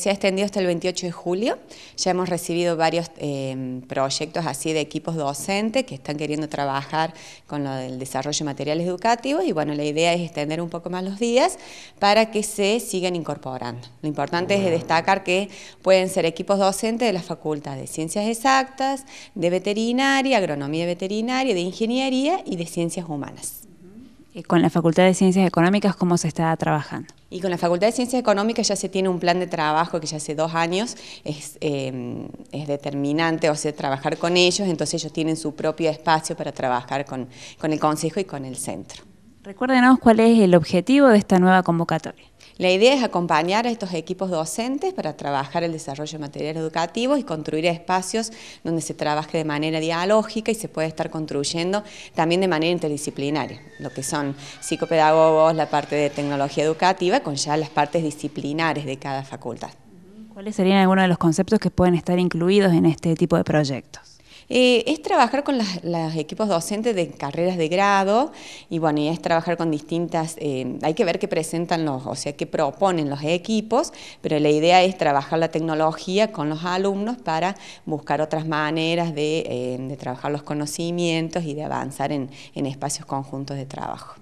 Se ha extendido hasta el 28 de julio, ya hemos recibido varios eh, proyectos así de equipos docentes que están queriendo trabajar con lo del desarrollo de materiales educativos y bueno, la idea es extender un poco más los días para que se sigan incorporando. Lo importante es destacar que pueden ser equipos docentes de las facultades de Ciencias Exactas, de Veterinaria, Agronomía Veterinaria, de Ingeniería y de Ciencias Humanas. con la Facultad de Ciencias Económicas cómo se está trabajando? Y con la Facultad de Ciencias Económicas ya se tiene un plan de trabajo que ya hace dos años em, es, determinante, o sea, trabajar con ellos, entonces ellos tienen su propio espacio para trabajar con, con el Consejo y con el Centro. Recuérdenos cuál es el objetivo de esta nueva convocatoria. La idea es acompañar a estos equipos docentes para trabajar el desarrollo de materiales educativos y construir espacios donde se trabaje de manera dialógica y se puede estar construyendo también de manera interdisciplinaria, lo que son psicopedagogos, la parte de tecnología educativa, con ya las partes disciplinares de cada facultad. ¿Cuáles serían algunos de los conceptos que pueden estar incluidos en este tipo de proyectos? Eh, es trabajar con los equipos docentes de carreras de grado y bueno, es trabajar con distintas, eh, hay que ver qué presentan los, o sea, qué proponen los equipos, pero la idea es trabajar la tecnología con los alumnos para buscar otras maneras de, eh, trabajar los conocimientos y de avanzar en espacios conjuntos de trabajo.